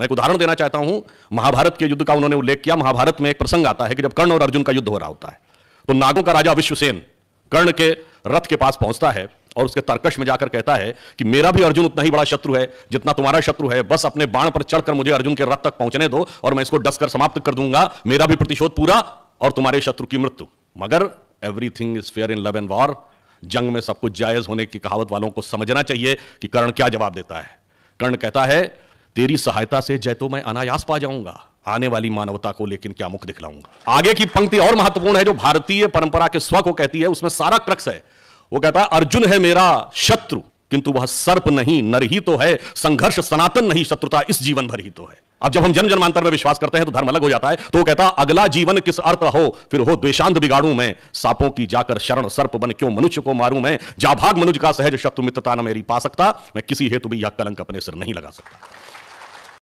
मैं एक उदाहरण देना चाहता हूं महाभारत के युद्ध का उन्होंने उल्लेख किया महाभारत में एक प्रसंग आता है कि जब कर्ण और अर्जुन का युद्ध हो रहा होता है तो नागों का राजा विश्वसेन कर्ण के रथ के पास पहुंचता है और उसके तर्कश में जाकर कहता है कि मेरा भी अर्जुन उतना ही बड़ा शत्रु है जितना तुम्हारा शत्रु है बस अपने बाण पर चढ़कर मुझे अर्जुन के रथ तक पहुंचने दो और मैं इसको डसकर समाप्त कर दूंगा मेरा भी प्रतिशोध पूरा और तुम्हारे शत्रु की मृत्यु मगर everything is fair in love and war जंग में सब कुछ जायज होने की कहावत वालों को समझना चाहिए कि कर्ण क्या जवाब देता है कर्ण कहता है तेरी सहायता से जय तो मैं अनायास पा जाऊंगा आने वाली मानवता को लेकिन क्या मुख दिखलाऊंगा आगे की पंक्ति और महत्वपूर्ण है जो भारतीय परंपरा के स्व को कहती है उसमें सारा क्रक्स है वो कहता है अर्जुन है मेरा शत्रु किंतु वह सर्प नहीं नर ही तो है संघर्ष सनातन नहीं शत्रुता इस जीवन भर ही तो है अब जब हम जन्म जन्मांतर में विश्वास करते हैं तो धर्म अलग हो जाता है तो वो कहता अगला जीवन किस अर्थ हो फिर हो द्वेशांत बिगाड़ू मैं सांपों की जाकर शरण सर्प बन क्यों मनुष्य को मारू मैं जा भाग मनुष्य का सहज शत्रु मित्रता न मेरी पा सकता मैं किसी हेतु भी यह कलंक अपने सिर नहीं लगा सकता